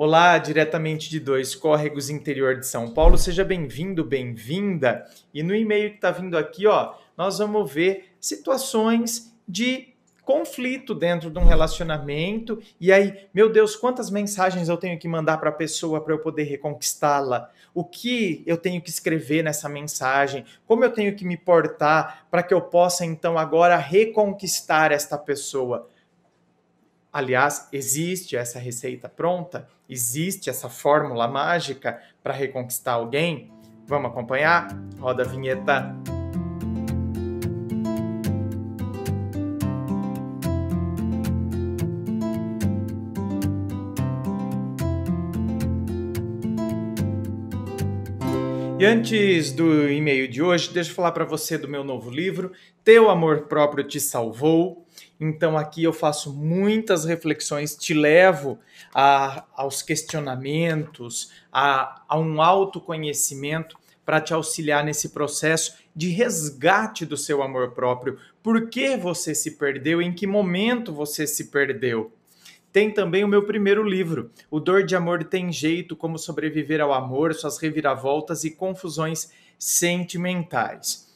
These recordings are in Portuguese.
Olá, diretamente de dois córregos interior de São Paulo, seja bem-vindo, bem-vinda. E no e-mail que está vindo aqui, ó, nós vamos ver situações de conflito dentro de um relacionamento. E aí, meu Deus, quantas mensagens eu tenho que mandar para a pessoa para eu poder reconquistá-la? O que eu tenho que escrever nessa mensagem? Como eu tenho que me portar para que eu possa então agora reconquistar esta pessoa? Aliás, existe essa receita pronta? Existe essa fórmula mágica para reconquistar alguém? Vamos acompanhar? Roda a vinheta. E antes do e-mail de hoje, deixa eu falar para você do meu novo livro, Teu Amor Próprio Te Salvou então aqui eu faço muitas reflexões, te levo a, aos questionamentos, a, a um autoconhecimento para te auxiliar nesse processo de resgate do seu amor próprio. Por que você se perdeu? Em que momento você se perdeu? Tem também o meu primeiro livro, O Dor de Amor Tem Jeito: Como Sobreviver ao Amor, Suas Reviravoltas e Confusões Sentimentais.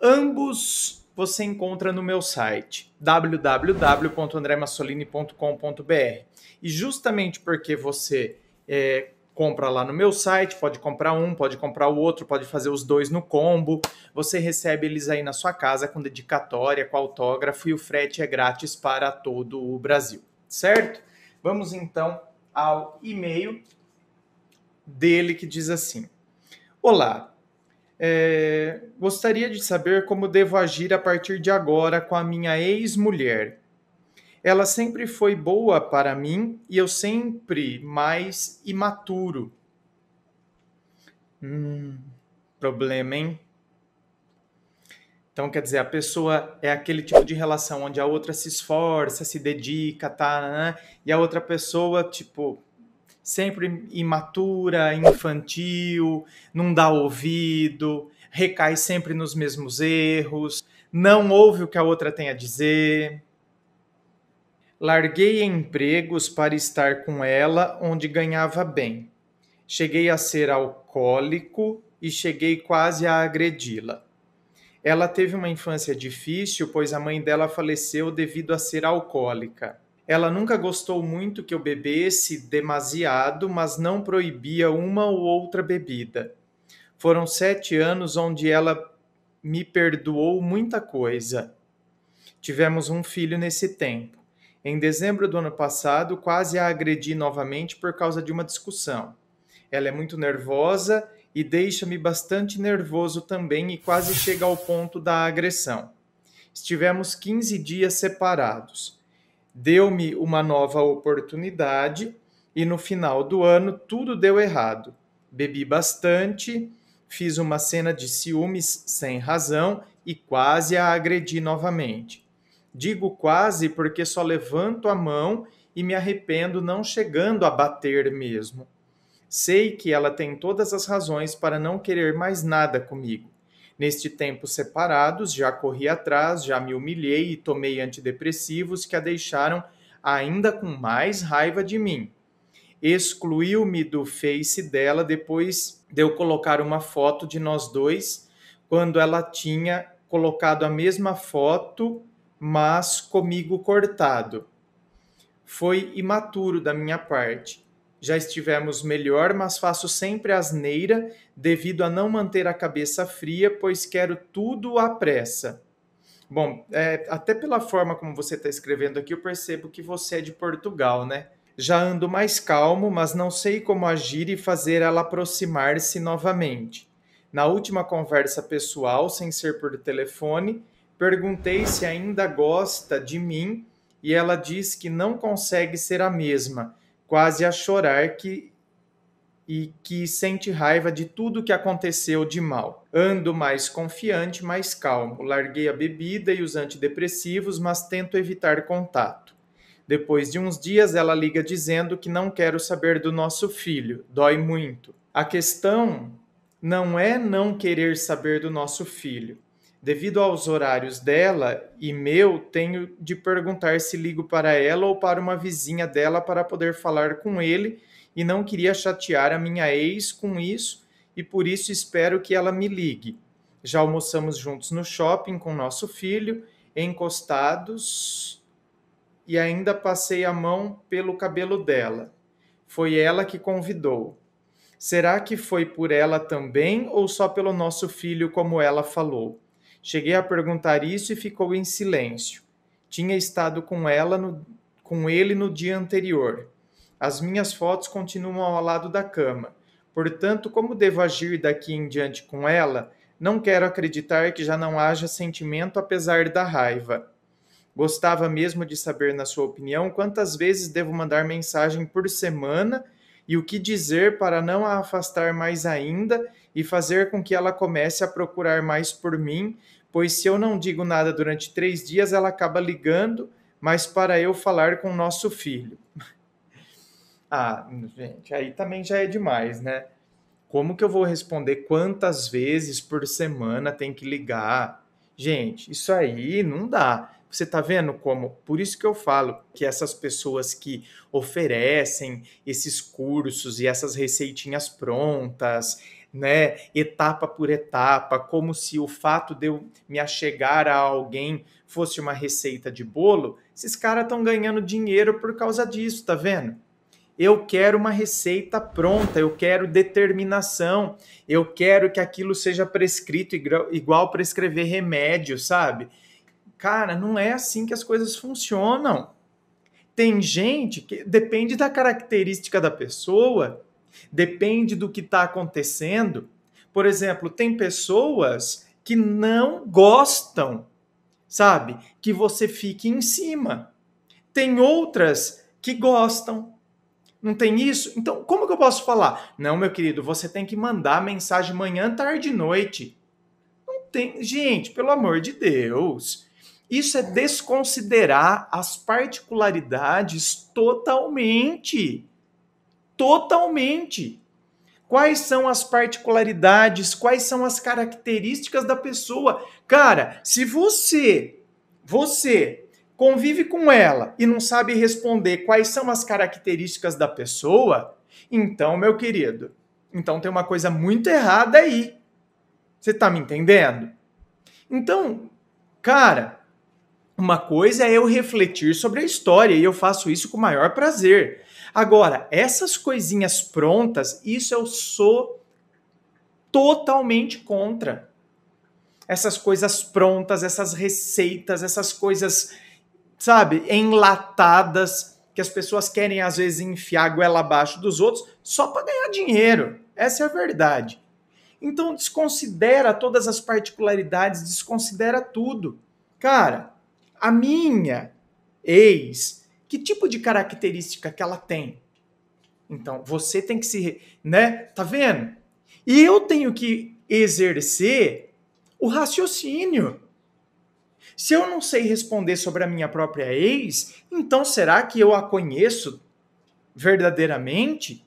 Ambos você encontra no meu site www.andremassolini.com.br. E justamente porque você é, compra lá no meu site, pode comprar um, pode comprar o outro, pode fazer os dois no combo. Você recebe eles aí na sua casa com dedicatória, com autógrafo e o frete é grátis para todo o Brasil, certo? Vamos então ao e-mail dele que diz assim: Olá, é, gostaria de saber como devo agir a partir de agora com a minha ex-mulher. Ela sempre foi boa para mim e eu sempre mais imaturo. Hum, problema, hein? Então, quer dizer, a pessoa é aquele tipo de relação onde a outra se esforça, se dedica, tá? Né? E a outra pessoa, tipo, sempre imatura, infantil, não dá ouvido, recai sempre nos mesmos erros, não ouve o que a outra tem a dizer. Larguei empregos para estar com ela, onde ganhava bem. Cheguei a ser alcoólico e cheguei quase a agredi-la. Ela teve uma infância difícil, pois a mãe dela faleceu devido a ser alcoólica. Ela nunca gostou muito que eu bebesse demasiado, mas não proibia uma ou outra bebida. Foram sete anos onde ela me perdoou muita coisa. Tivemos um filho nesse tempo. Em dezembro do ano passado, quase a agredi novamente por causa de uma discussão. Ela é muito nervosa e deixa-me bastante nervoso também e quase chega ao ponto da agressão. Estivemos 15 dias separados deu-me uma nova oportunidade e no final do ano tudo deu errado. Bebi bastante, fiz uma cena de ciúmes sem razão e quase a agredi novamente. Digo quase porque só levanto a mão e me arrependo não chegando a bater mesmo. Sei que ela tem todas as razões para não querer mais nada comigo. Neste tempo separados, já corri atrás, já me humilhei e tomei antidepressivos que a deixaram ainda com mais raiva de mim. Excluiu-me do Face dela depois de eu colocar uma foto de nós dois, quando ela tinha colocado a mesma foto, mas comigo cortado. Foi imaturo da minha parte já estivemos melhor, mas faço sempre asneira devido a não manter a cabeça fria, pois quero tudo à pressa. Bom, é, até pela forma como você está escrevendo aqui, eu percebo que você é de Portugal, né? Já ando mais calmo, mas não sei como agir e fazer ela aproximar-se novamente. Na última conversa pessoal, sem ser por telefone, perguntei se ainda gosta de mim e ela diz que não consegue ser a mesma, quase a chorar que e que sente raiva de tudo que aconteceu de mal. Ando mais confiante, mais calmo. Larguei a bebida e os antidepressivos, mas tento evitar contato. Depois de uns dias, ela liga dizendo que não quero saber do nosso filho, dói muito. A questão não é não querer saber do nosso filho. Devido aos horários dela e meu, tenho de perguntar se ligo para ela ou para uma vizinha dela para poder falar com ele e não queria chatear a minha ex com isso e por isso espero que ela me ligue. Já almoçamos juntos no shopping com nosso filho, encostados, e ainda passei a mão pelo cabelo dela. Foi ela que convidou. Será que foi por ela também ou só pelo nosso filho, como ela falou? Cheguei a perguntar isso e ficou em silêncio. Tinha estado com ela no, com ele no dia anterior. As minhas fotos continuam ao lado da cama. Portanto, como devo agir daqui em diante com ela? Não quero acreditar que já não haja sentimento apesar da raiva. Gostava mesmo de saber, na sua opinião, quantas vezes devo mandar mensagem por semana e o que dizer para não a afastar mais ainda e fazer com que ela comece a procurar mais por mim, pois se eu não digo nada durante três dias, ela acaba ligando, mas para eu falar com nosso filho. ah, gente, aí também já é demais, né? Como que eu vou responder quantas vezes por semana tem que ligar? Gente, isso aí não dá. Você tá vendo como? Por isso que eu falo que essas pessoas que oferecem esses cursos e essas receitinhas prontas, né, etapa por etapa, como se o fato de eu me achegar a alguém fosse uma receita de bolo, esses caras estão ganhando dinheiro por causa disso, tá vendo? Eu quero uma receita pronta, eu quero determinação, eu quero que aquilo seja prescrito igual prescrever remédio, sabe? Cara, não é assim que as coisas funcionam. Tem gente que depende da característica da pessoa depende do que está acontecendo. Por exemplo, tem pessoas que não gostam, sabe, que você fique em cima. Tem outras que gostam. Não tem isso? Então, como que eu posso falar? Não, meu querido, você tem que mandar mensagem manhã, tarde e noite. Não tem. Gente, pelo amor de Deus. Isso é desconsiderar as particularidades totalmente totalmente. Quais são as particularidades, quais são as características da pessoa? Cara, se você, você convive com ela e não sabe responder quais são as características da pessoa, então, meu querido, então tem uma coisa muito errada aí. Você tá me entendendo? Então, cara, uma coisa é eu refletir sobre a história e eu faço isso com o maior prazer. Agora, essas coisinhas prontas, isso eu sou totalmente contra. Essas coisas prontas, essas receitas, essas coisas, sabe, enlatadas, que as pessoas querem às vezes enfiar a goela abaixo dos outros só para ganhar dinheiro. Essa é a verdade. Então desconsidera todas as particularidades, desconsidera tudo. Cara, a minha ex que tipo de característica que ela tem. Então, você tem que se, né? Tá vendo? E eu tenho que exercer o raciocínio. Se eu não sei responder sobre a minha própria ex, então será que eu a conheço verdadeiramente?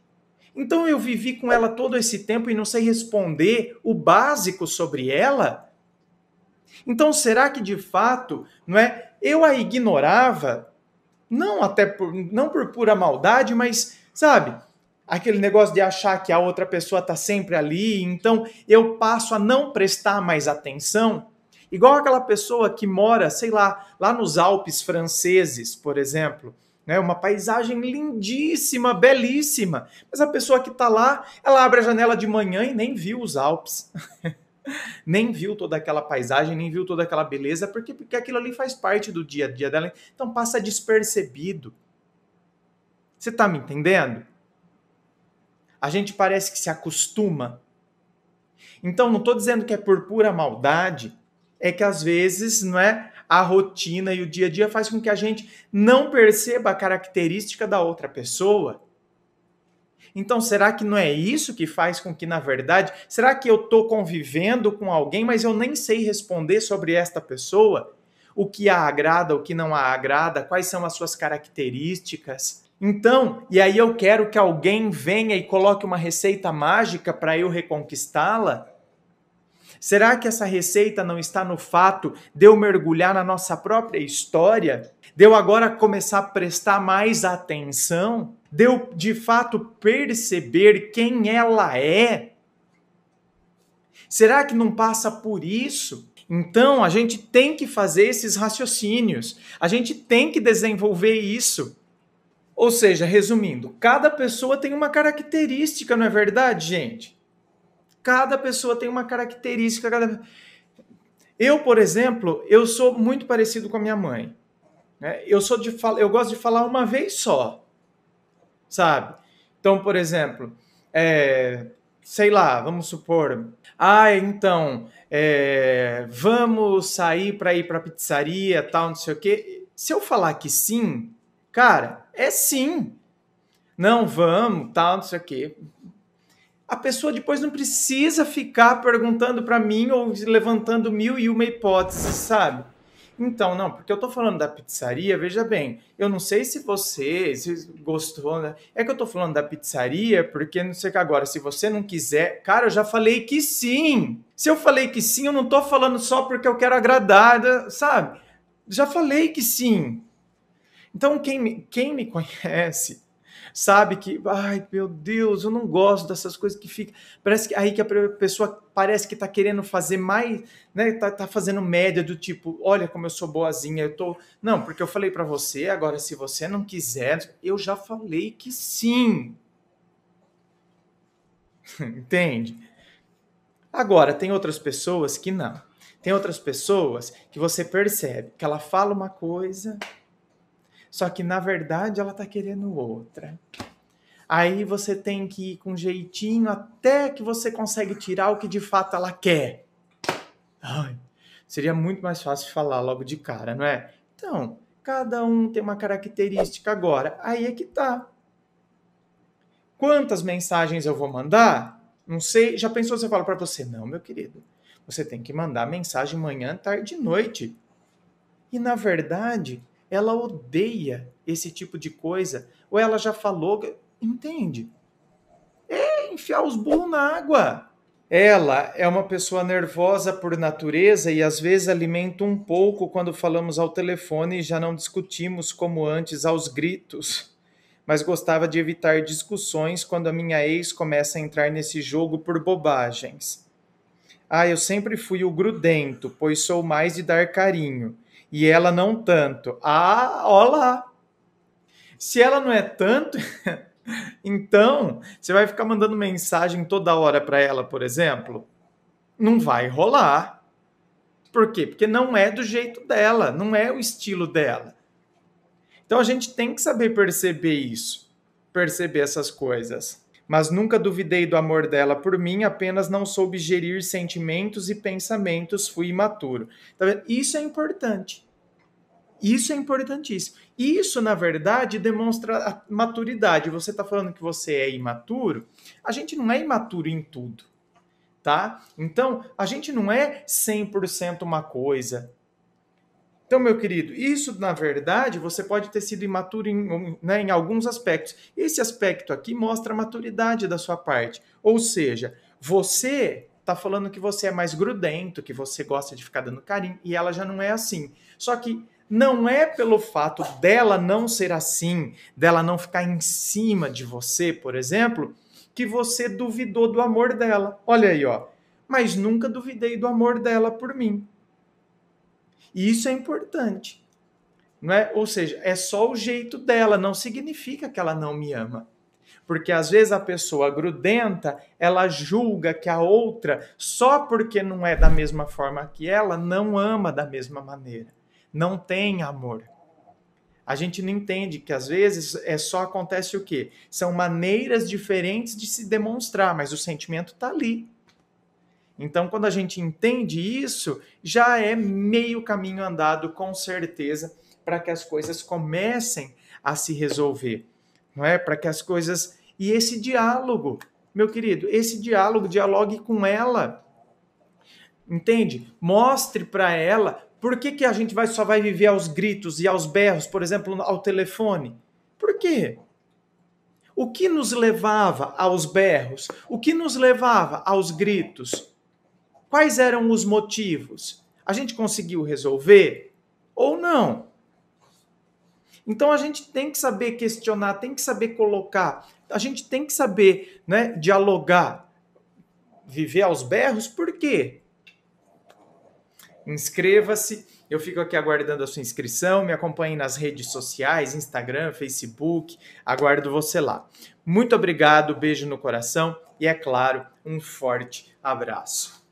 Então eu vivi com ela todo esse tempo e não sei responder o básico sobre ela? Então será que de fato, não é? Eu a ignorava não até por, não por pura maldade, mas sabe? Aquele negócio de achar que a outra pessoa tá sempre ali, então eu passo a não prestar mais atenção. Igual aquela pessoa que mora, sei lá, lá nos Alpes franceses, por exemplo, né? Uma paisagem lindíssima, belíssima. Mas a pessoa que está lá, ela abre a janela de manhã e nem viu os Alpes. nem viu toda aquela paisagem, nem viu toda aquela beleza, porque, porque aquilo ali faz parte do dia a dia dela. Então passa despercebido. Você tá me entendendo? A gente parece que se acostuma. Então não estou dizendo que é por pura maldade, é que às vezes, não é? a rotina e o dia a dia faz com que a gente não perceba a característica da outra pessoa então, será que não é isso que faz com que, na verdade, será que eu estou convivendo com alguém, mas eu nem sei responder sobre esta pessoa? O que a agrada, o que não a agrada, quais são as suas características? Então, e aí eu quero que alguém venha e coloque uma receita mágica para eu reconquistá-la? Será que essa receita não está no fato de eu mergulhar na nossa própria história? De eu agora começar a prestar mais atenção? de eu de fato perceber quem ela é? Será que não passa por isso? Então, a gente tem que fazer esses raciocínios, a gente tem que desenvolver isso. Ou seja, resumindo, cada pessoa tem uma característica, não é verdade, gente? Cada pessoa tem uma característica. Cada... Eu, por exemplo, eu sou muito parecido com a minha mãe. Né? Eu sou de eu gosto de falar uma vez só sabe? Então, por exemplo, é, sei lá, vamos supor, ah, então, é, vamos sair para ir para pizzaria, tal, não sei o quê. Se eu falar que sim, cara, é sim. Não, vamos, tal, não sei o quê. A pessoa depois não precisa ficar perguntando para mim ou levantando mil e uma hipóteses, sabe? Então, não, porque eu tô falando da pizzaria, veja bem, eu não sei se você se gostou, né? É que eu tô falando da pizzaria, porque não sei que agora, se você não quiser, cara, eu já falei que sim. Se eu falei que sim, eu não tô falando só porque eu quero agradar, sabe? Já falei que sim. Então, quem me, quem me conhece sabe? Que, ai meu Deus, eu não gosto dessas coisas que fica. Parece que aí que a pessoa parece que tá querendo fazer mais, né? Tá, tá fazendo média do tipo, olha como eu sou boazinha, eu tô. Não, porque eu falei para você, agora se você não quiser, eu já falei que sim. Entende? Agora, tem outras pessoas que não. Tem outras pessoas que você percebe que ela fala uma coisa, só que na verdade ela tá querendo outra. Aí você tem que ir com jeitinho até que você consegue tirar o que de fato ela quer. Ai, seria muito mais fácil falar logo de cara, não é? Então, cada um tem uma característica agora. Aí é que tá. Quantas mensagens eu vou mandar? Não sei. Já pensou se eu falo para você? Não, meu querido. Você tem que mandar mensagem manhã, tarde e noite. E na verdade, ela odeia esse tipo de coisa, ou ela já falou, entende? É enfiar os burros na água. Ela é uma pessoa nervosa por natureza e às vezes alimenta um pouco quando falamos ao telefone e já não discutimos como antes aos gritos. Mas gostava de evitar discussões quando a minha ex começa a entrar nesse jogo por bobagens. Ah, eu sempre fui o grudento, pois sou mais de dar carinho e ela não tanto. Ah, olá! Se ela não é tanto, então você vai ficar mandando mensagem toda hora para ela, por exemplo? Não vai rolar. Por quê? Porque não é do jeito dela, não é o estilo dela. Então a gente tem que saber perceber isso, perceber essas coisas. Mas nunca duvidei do amor dela por mim, apenas não soube gerir sentimentos e pensamentos, fui imaturo. Tá isso é importante. Isso é importantíssimo. isso, na verdade, demonstra maturidade. Você está falando que você é imaturo? A gente não é imaturo em tudo, tá? Então, a gente não é 100% uma coisa. Então, meu querido, isso, na verdade, você pode ter sido imaturo em, né, em alguns aspectos. Esse aspecto aqui mostra a maturidade da sua parte. Ou seja, você está falando que você é mais grudento, que você gosta de ficar dando carinho, e ela já não é assim. Só que não é pelo fato dela não ser assim, dela não ficar em cima de você, por exemplo, que você duvidou do amor dela. Olha aí, ó. Mas nunca duvidei do amor dela por mim. E isso é importante. Não é? Ou seja, é só o jeito dela, não significa que ela não me ama. Porque às vezes a pessoa grudenta, ela julga que a outra, só porque não é da mesma forma que ela, não ama da mesma maneira não tem amor. A gente não entende que às vezes é só acontece o quê? São maneiras diferentes de se demonstrar, mas o sentimento está ali. Então, quando a gente entende isso, já é meio caminho andado, com certeza, para que as coisas comecem a se resolver, não é? Para que as coisas e esse diálogo, meu querido, esse diálogo, dialogue com ela. Entende? Mostre para ela por que, que a gente vai, só vai viver aos gritos e aos berros, por exemplo, ao telefone? Por quê? O que nos levava aos berros? O que nos levava aos gritos? Quais eram os motivos? A gente conseguiu resolver ou não? Então a gente tem que saber questionar, tem que saber colocar, a gente tem que saber né, dialogar. Viver aos berros, por quê? inscreva-se. Eu fico aqui aguardando a sua inscrição, me acompanhe nas redes sociais, Instagram, Facebook, aguardo você lá. Muito obrigado, beijo no coração e, é claro, um forte abraço.